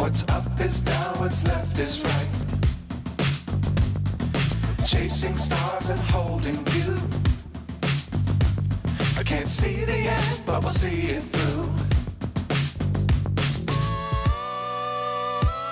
What's up is down, what's left is right. Chasing stars and holding you. I can't see the end, but we'll see it through.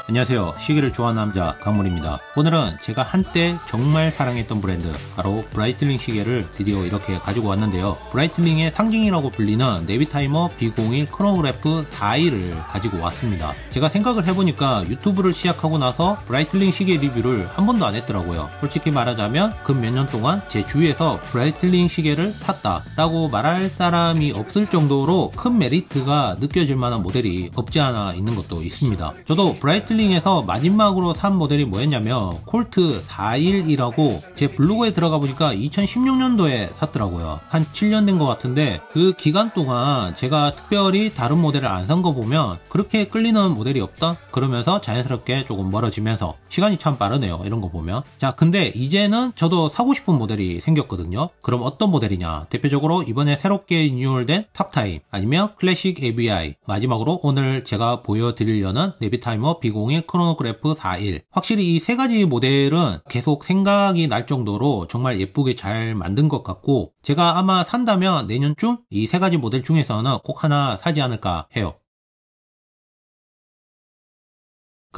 안녕하세요. 시계를 좋아하는 남자 강물입니다. 오늘은 제가 한때 정말 사랑했던 브랜드 바로 브라이틀링 시계를 드디어 이렇게 가지고 왔는데요. 브라이틀링의 상징이라고 불리는 네비타이머 B01 크로노그래프 4E를 가지고 왔습니다. 제가 생각을 해보니까 유튜브를 시작하고 나서 브라이틀링 시계 리뷰를 한 번도 안 했더라고요. 솔직히 말하자면 근몇년 동안 제 주위에서 브라이틀링 시계를 샀다 라고 말할 사람이 없을 정도로 큰 메리트가 느껴질 만한 모델이 없지 않아 있는 것도 있습니다. 저도 브라이틀링 리셀링에서 마지막으로 산 모델이 뭐였냐면 콜트 411이라고 제 블로그에 들어가 보니까 2016년도에 샀더라고요. 한 7년 된 것 같은데 그 기간 동안 제가 특별히 다른 모델을 안 산 거 보면 그렇게 끌리는 모델이 없다? 그러면서 자연스럽게 조금 멀어지면서 시간이 참 빠르네요. 이런 거 보면. 자, 근데 이제는 저도 사고 싶은 모델이 생겼거든요. 그럼 어떤 모델이냐? 대표적으로 이번에 새롭게 리뉴얼된 탑타임 아니면 클래식 ABI 마지막으로 오늘 제가 보여드리려는 네비타이머 B0 01, 크로노그래프 41. 확실히 이 세 가지 모델은 계속 생각이 날 정도로 정말 예쁘게 잘 만든 것 같고 제가 아마 산다면 내년쯤 이 세 가지 모델 중에서는 꼭 하나 사지 않을까 해요.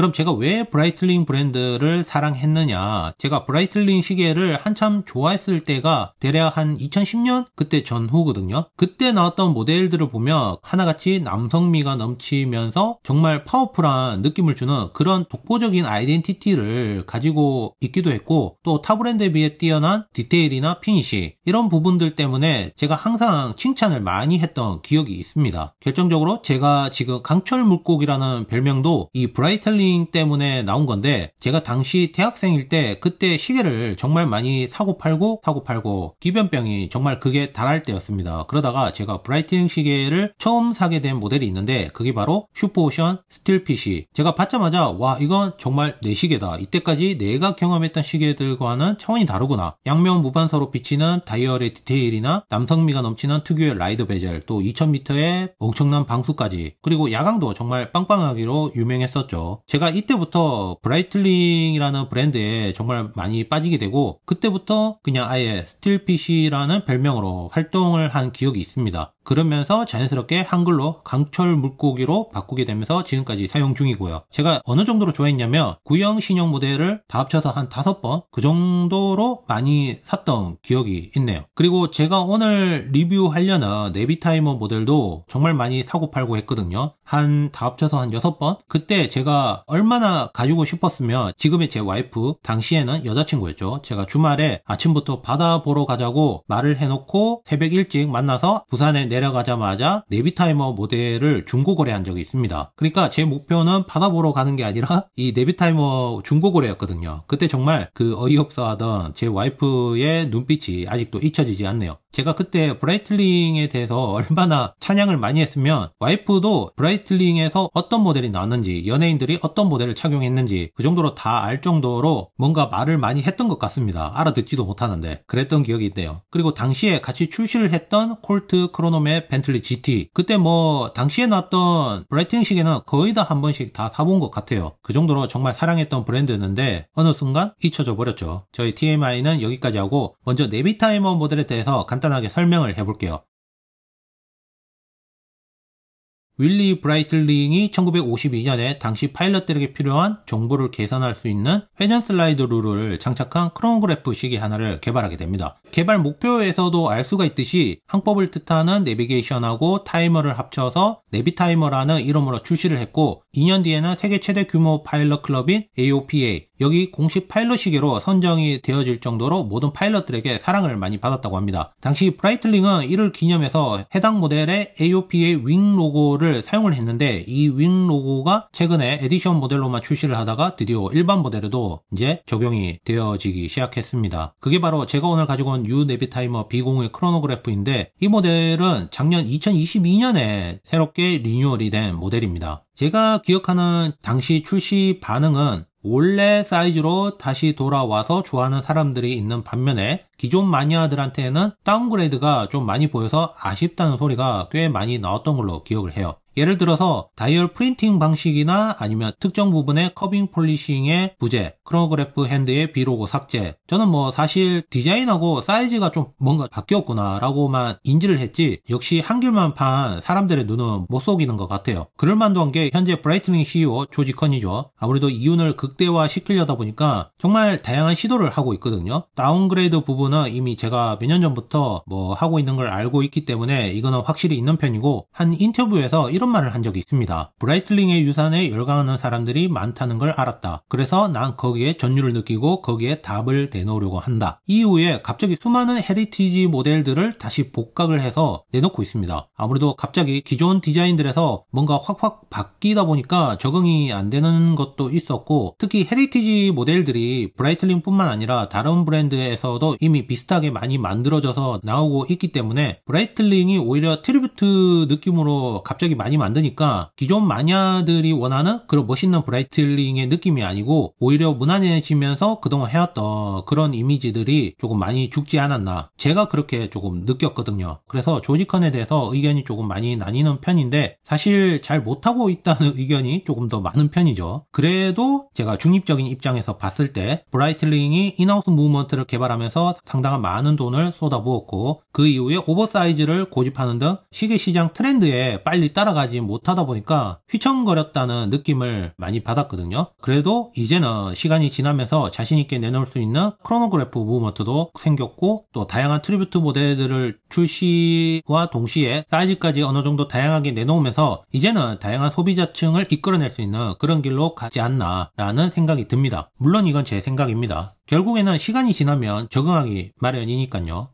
그럼 제가 왜 브라이틀링 브랜드를 사랑했느냐 제가 브라이틀링 시계를 한참 좋아했을 때가 대략 한 2010년 그때 전후거든요 그때 나왔던 모델들을 보면 하나같이 남성미가 넘치면서 정말 파워풀한 느낌을 주는 그런 독보적인 아이덴티티를 가지고 있기도 했고 또 타 브랜드에 비해 뛰어난 디테일이나 피니시 이런 부분들 때문에 제가 항상 칭찬을 많이 했던 기억이 있습니다 결정적으로 제가 지금 강철 물고기라는 별명도 이 브라이틀링 스트 때문에 나온 건데 제가 당시 대학생일 때 그때 시계를 정말 많이 사고 팔고 사고 팔고 기변병이 정말 그게 달할 때였습니다. 그러다가 제가 브라이트닝 시계를 처음 사게 된 모델이 있는데 그게 바로 슈퍼오션 스틸핏이 제가 받자마자 와 이건 정말 내 시계다. 이때까지 내가 경험했던 시계들과는 차원이 다르구나. 양면 무반사로 비치는 다이얼의 디테일이나 남성미가 넘치는 특유의 라이더 베젤 또 2000m의 엄청난 방수까지 그리고 야광도 정말 빵빵하기로 유명했었죠. 제가 이때부터 브라이틀링이라는 브랜드에 정말 많이 빠지게 되고 그때부터 그냥 아예 스틸핏이라는 별명으로 활동을 한 기억이 있습니다. 그러면서 자연스럽게 한글로 강철 물고기로 바꾸게 되면서 지금까지 사용 중이고요. 제가 어느 정도로 좋아했냐면 구형 신형 모델을 다 합쳐서 한 다섯 번그 정도로 많이 샀던 기억이 있네요. 그리고 제가 오늘 리뷰하려는 네비타이머 모델도 정말 많이 사고 팔고 했거든요. 한 다 합쳐서 한 여섯 번 그때 제가 얼마나 가지고 싶었으면 지금의 제 와이프 당시에는 여자친구였죠. 제가 주말에 아침부터 바다 보러 가자고 말을 해놓고 새벽 일찍 만나서 부산에 내려 내려가자마자 네비타이머 모델을 중고 거래한 적이 있습니다. 그러니까 제 목표는 받아보러 가는 게 아니라 이 네비타이머 중고 거래였거든요. 그때 정말 그 어이없어 하던 제 와이프의 눈빛이 아직도 잊혀지지 않네요. 제가 그때 브라이틀링에 대해서 얼마나 찬양을 많이 했으면 와이프도 브라이틀링에서 어떤 모델이 나왔는지 연예인들이 어떤 모델을 착용했는지 그 정도로 다 알 정도로 뭔가 말을 많이 했던 것 같습니다. 알아듣지도 못하는데 그랬던 기억이 있네요. 그리고 당시에 같이 출시를 했던 콜트 크로노맨 다음에 벤틀리 GT 그때 뭐 당시에 나왔던 브라이팅 시계는 거의 다 한 번씩 다 사본 것 같아요 그 정도로 정말 사랑했던 브랜드였는데 어느 순간 잊혀져 버렸죠 저희 TMI는 여기까지 하고 먼저 네비타이머 모델에 대해서 간단하게 설명을 해볼게요 윌리 브라이틀링이 1952년에 당시 파일럿들에게 필요한 정보를 계산할 수 있는 회전 슬라이드 룰을 장착한 크롬그래프 시계 하나를 개발하게 됩니다. 개발 목표에서도 알 수가 있듯이 항법을 뜻하는 내비게이션하고 타이머를 합쳐서 내비타이머라는 이름으로 출시를 했고 2년 뒤에는 세계 최대 규모 파일럿 클럽인 AOPA 여기 공식 파일럿 시계로 선정이 되어질 정도로 모든 파일럿들에게 사랑을 많이 받았다고 합니다. 당시 브라이틀링은 이를 기념해서 해당 모델의 AOPA 윙 로고를 모델을 사용을 했는데 이 윙 로고가 최근에 에디션 모델로만 출시를 하다가 드디어 일반 모델에도 이제 적용이 되어지기 시작했습니다. 그게 바로 제가 오늘 가지고 온 U 네비타이머 b 0의 크로노그래프인데 이 모델은 작년 2022년에 새롭게 리뉴얼이 된 모델입니다. 제가 기억하는 당시 출시 반응은 원래 사이즈로 다시 돌아와서 좋아하는 사람들이 있는 반면에 기존 마니아들한테는 다운그레이드가 좀 많이 보여서 아쉽다는 소리가 꽤 많이 나왔던 걸로 기억을 해요. 예를 들어서 다이얼 프린팅 방식이나 아니면 특정 부분의 커빙 폴리싱의 부재, 크로그래프 핸드의 비로고 삭제. 저는 뭐 사실 디자인하고 사이즈가 좀 뭔가 바뀌었구나라고만 인지를 했지 역시 한길만 판 사람들의 눈은 못 속이는 것 같아요. 그럴만도한 게 현재 브라이트닝 CEO 조지 컨이죠. 아무래도 이윤을 극대화 시키려다 보니까 정말 다양한 시도를 하고 있거든요. 다운그레이드 부분은 이미 제가 몇 년 전부터 뭐 하고 있는 걸 알고 있기 때문에 이거는 확실히 있는 편이고 한 인터뷰에서 이런 말을 한 적이 있습니다. 브라이틀링의 유산에 열광하는 사람들이 많다는 걸 알았다. 그래서 난 거기에 전율을 느끼고 거기에 답을 내놓으려고 한다. 이후에 갑자기 수많은 헤리티지 모델들을 다시 복각을 해서 내놓고 있습니다. 아무래도 갑자기 기존 디자인들에서 뭔가 확확 바뀌다 보니까 적응이 안 되는 것도 있었고 특히 헤리티지 모델들이 브라이틀링뿐만 아니라 다른 브랜드에서도 이미 비슷하게 많이 만들어져서 나오고 있기 때문에 브라이틀링이 오히려 트리뷰트 느낌으로 갑자기 많이 많이 만드니까 기존 마니아들이 원하는 그런 멋있는 브라이틀링의 느낌이 아니고 오히려 무난해지면서 그동안 해왔던 그런 이미지들이 조금 많이 죽지 않았나 제가 그렇게 조금 느꼈거든요. 그래서 조지컨에 대해서 의견이 조금 많이 나뉘는 편인데 사실 잘 못하고 있다는 의견이 조금 더 많은 편이죠. 그래도 제가 중립적인 입장에서 봤을 때 브라이틀링이 인하우스 무브먼트를 개발하면서 상당한 많은 돈을 쏟아부었고 그 이후에 오버사이즈를 고집하는 등 시계 시장 트렌드에 빨리 따라가 올라가지 못하다 보니까 휘청거렸다는 느낌을 많이 받았거든요. 그래도 이제는 시간이 지나면서 자신있게 내놓을 수 있는 크로노그래프 무브먼트도 생겼고 또 다양한 트리뷰트 모델들을 출시와 동시에 사이즈까지 어느 정도 다양하게 내놓으면서 이제는 다양한 소비자층을 이끌어낼 수 있는 그런 길로 가지 않나라는 생각이 듭니다. 물론 이건 제 생각입니다. 결국에는 시간이 지나면 적응하기 마련이니까요.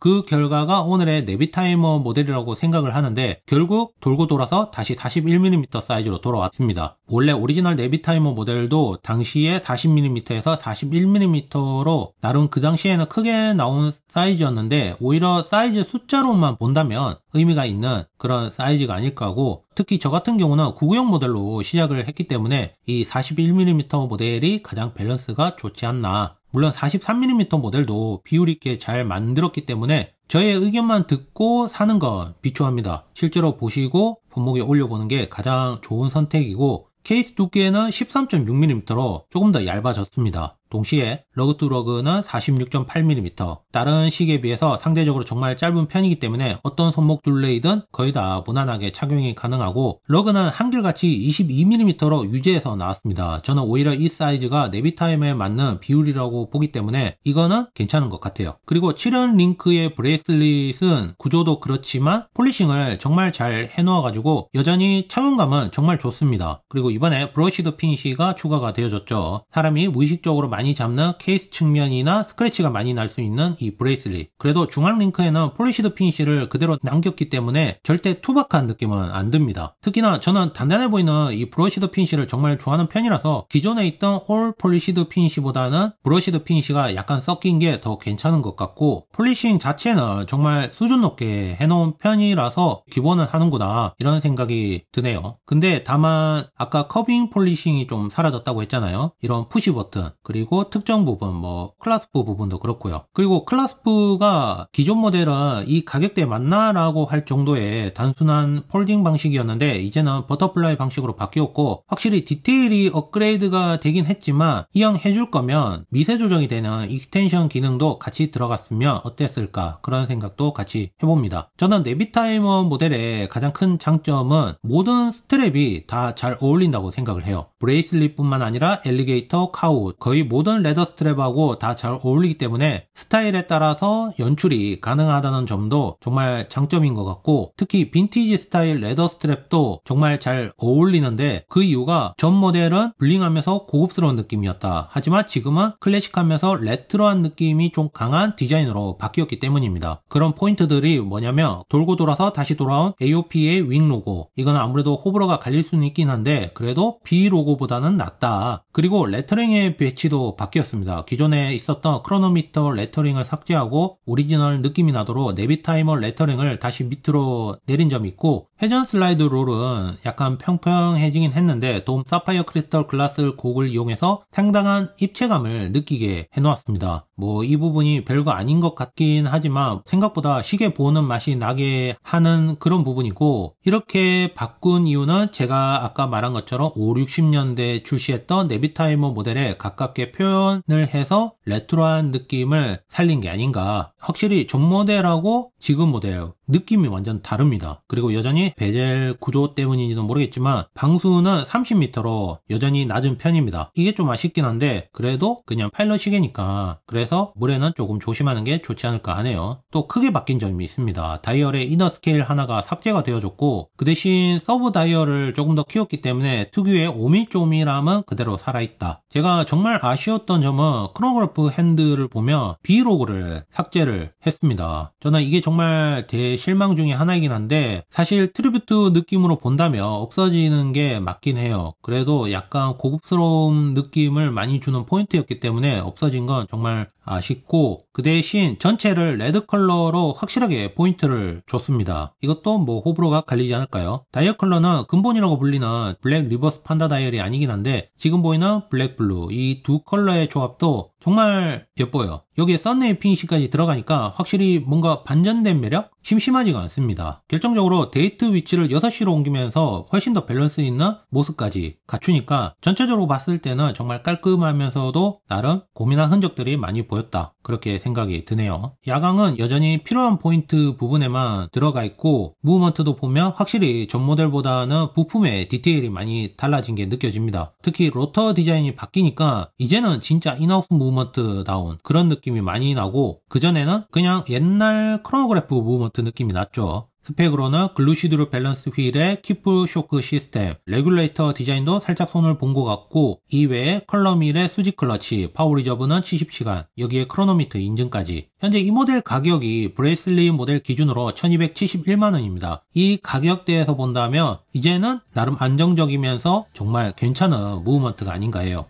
그 결과가 오늘의 네비타이머 모델이라고 생각을 하는데 결국 돌고 돌아서 다시 41mm 사이즈로 돌아왔습니다. 원래 오리지널 네비타이머 모델도 당시에 40mm에서 41mm로 나름 그 당시에는 크게 나온 사이즈였는데 오히려 사이즈 숫자로만 본다면 의미가 있는 그런 사이즈가 아닐까 하고 특히 저 같은 경우는 9 9형 모델로 시작을 했기 때문에 이 41mm 모델이 가장 밸런스가 좋지 않나 물론 43mm 모델도 비율 있게 잘 만들었기 때문에 저의 의견만 듣고 사는 건 비추합니다. 실제로 보시고 본목에 올려보는 게 가장 좋은 선택이고 케이스 두께는 13.6mm로 조금 더 얇아졌습니다. 동시에 러그 투 러그는 46.8mm, 다른 시계에 비해서 상대적으로 정말 짧은 편이기 때문에 어떤 손목 둘레이든 거의 다 무난하게 착용이 가능하고 러그는 한결같이 22mm로 유지해서 나왔습니다. 저는 오히려 이 사이즈가 네비타임에 맞는 비율이라고 보기 때문에 이거는 괜찮은 것 같아요. 그리고 7연 링크의 브레이슬릿은 구조도 그렇지만 폴리싱을 정말 잘 해놓아가지고 여전히 착용감은 정말 좋습니다. 그리고 이번에 브러쉬드 피시가 추가가 되어졌죠. 사람이 무의식적으로 많이 많이 잡는 케이스 측면이나 스크래치가 많이 날 수 있는 이 브레이슬릿 그래도 중앙 링크에는 폴리시드 피니쉬를 그대로 남겼기 때문에 절대 투박한 느낌은 안 듭니다 특히나 저는 단단해 보이는 이 브러시드 피니쉬를 정말 좋아하는 편이라서 기존에 있던 홀 폴리시드 피니쉬보다는 브러시드 피니쉬가 약간 섞인 게 더 괜찮은 것 같고 폴리싱 자체는 정말 수준 높게 해놓은 편이라서 기본은 하는구나 이런 생각이 드네요 근데 다만 아까 커빙 폴리싱이 좀 사라졌다고 했잖아요 이런 푸시 버튼 그리고 그리고 특정 부분, 뭐 클라스프 부분도 그렇고요. 그리고 클라스프가 기존 모델은 이 가격대에 맞나라고 할 정도의 단순한 폴딩 방식이었는데 이제는 버터플라이 방식으로 바뀌었고 확실히 디테일이 업그레이드가 되긴 했지만 이왕 해줄 거면 미세 조정이 되는 익스텐션 기능도 같이 들어갔으면 어땠을까 그런 생각도 같이 해봅니다. 저는 네비타이머 모델의 가장 큰 장점은 모든 스트랩이 다 잘 어울린다고 생각을 해요. 브레이슬릿뿐만 아니라 엘리게이터, 카우 거의 모든 모든 레더 스트랩하고 다 잘 어울리기 때문에 스타일에 따라서 연출이 가능하다는 점도 정말 장점인 것 같고 특히 빈티지 스타일 레더 스트랩도 정말 잘 어울리는데 그 이유가 전 모델은 블링하면서 고급스러운 느낌이었다. 하지만 지금은 클래식하면서 레트로한 느낌이 좀 강한 디자인으로 바뀌었기 때문입니다. 그런 포인트들이 뭐냐면 돌고 돌아서 다시 돌아온 AOP의 윙 로고 이건 아무래도 호불호가 갈릴 수는 있긴 한데 그래도 B 로고보다는 낫다. 그리고 레터링의 배치도 바뀌었습니다. 기존에 있었던 크로노미터 레터링을 삭제하고 오리지널 느낌이 나도록 내비 타이머 레터링을 다시 밑으로 내린 점이 있고 회전 슬라이드 롤은 약간 평평해지긴 했는데 돔 사파이어 크리스털 글라스 곡을 이용해서 상당한 입체감을 느끼게 해놓았습니다. 뭐이 부분이 별거 아닌 것 같긴 하지만 생각보다 시계 보는 맛이 나게 하는 그런 부분이고 이렇게 바꾼 이유는 제가 아까 말한 것처럼 5, 60년대 출시했던 네비타이머 모델에 가깝게 표현을 해서 레트로한 느낌을 살린 게 아닌가 확실히 전 모델하고 지금 모델 느낌이 완전 다릅니다. 그리고 여전히 베젤 구조 때문인지는 모르겠지만 방수는 30m로 여전히 낮은 편입니다. 이게 좀 아쉽긴 한데 그래도 그냥 파일럿 시계니까 그래서 그래서 모래는 조금 조심하는 게 좋지 않을까 하네요. 또 크게 바뀐 점이 있습니다. 다이얼의 이너 스케일 하나가 삭제가 되어졌고 그 대신 서브 다이얼을 조금 더 키웠기 때문에 특유의 오밀조밀함은 그대로 살아있다. 제가 정말 아쉬웠던 점은 크로그래프 핸드를 보며 B로그를 삭제를 했습니다. 저는 이게 정말 대실망 중의 하나이긴 한데 사실 트리뷰트 느낌으로 본다면 없어지는 게 맞긴 해요. 그래도 약간 고급스러운 느낌을 많이 주는 포인트였기 때문에 없어진 건 정말 아쉽고 그 대신 전체를 레드 컬러로 확실하게 포인트를 줬습니다. 이것도 뭐 호불호가 갈리지 않을까요? 다이어 컬러는 근본이라고 불리는 블랙 리버스 판다 다이얼이 아니긴 한데 지금 보이는 블랙 블루 이 두 컬러의 조합도 정말 예뻐요. 여기에 썬네일 피니시까지 들어가니까 확실히 뭔가 반전된 매력? 심심하지가 않습니다. 결정적으로 데이트 위치를 6시로 옮기면서 훨씬 더 밸런스 있는 모습까지 갖추니까 전체적으로 봤을 때는 정말 깔끔하면서도 나름 고민한 흔적들이 많이 보였다. 그렇게 생각이 드네요. 야광은 여전히 필요한 포인트 부분에만 들어가 있고 무브먼트도 보면 확실히 전 모델보다는 부품의 디테일이 많이 달라진 게 느껴집니다. 특히 로터 디자인이 바뀌니까 이제는 진짜 인하우스 무브먼트다운 그런 느낌이 많이 나고 그전에는 그냥 옛날 크로노그래프 무브먼트 느낌이 났죠. 스펙으로는 글루시드루 밸런스 휠의 키프 쇼크 시스템, 레귤레이터 디자인도 살짝 손을 본 것 같고 이외에 컬럼 휠의 수직 클러치, 파워 리저브는 70시간, 여기에 크로노미터 인증까지 현재 이 모델 가격이 브레이슬리 모델 기준으로 1271만원입니다. 이 가격대에서 본다면 이제는 나름 안정적이면서 정말 괜찮은 무브먼트가 아닌가 해요.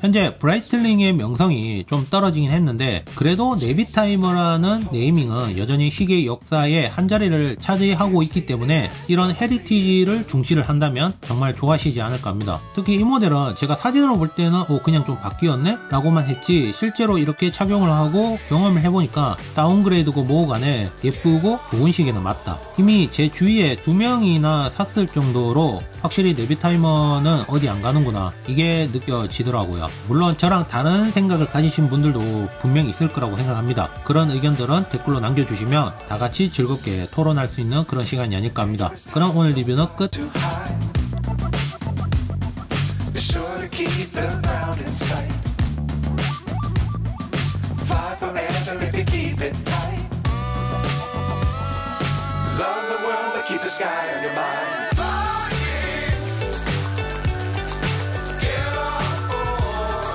현재 브라이틀링의 명성이 좀 떨어지긴 했는데 그래도 네비타이머라는 네이밍은 여전히 시계 역사의 한자리를 차지하고 있기 때문에 이런 헤리티지를 중시를 한다면 정말 좋아하시지 않을까 합니다. 특히 이 모델은 제가 사진으로 볼 때는 오 어, 그냥 좀 바뀌었네? 라고만 했지 실제로 이렇게 착용을 하고 경험을 해보니까 다운그레이드고 뭐고 간에 예쁘고 좋은 시계는 맞다. 이미 제 주위에 두 명이나 샀을 정도로 확실히 네비타이머는 어디 안 가는구나 이게 느껴지더라고요. 물론 저랑 다른 생각을 가지신 분들도 분명히 있을 거라고 생각합니다. 그런 의견들은 댓글로 남겨주시면 다 같이 즐겁게 토론할 수 있는 그런 시간이 아닐까 합니다. 그럼 오늘 리뷰는 끝! sky on your mind.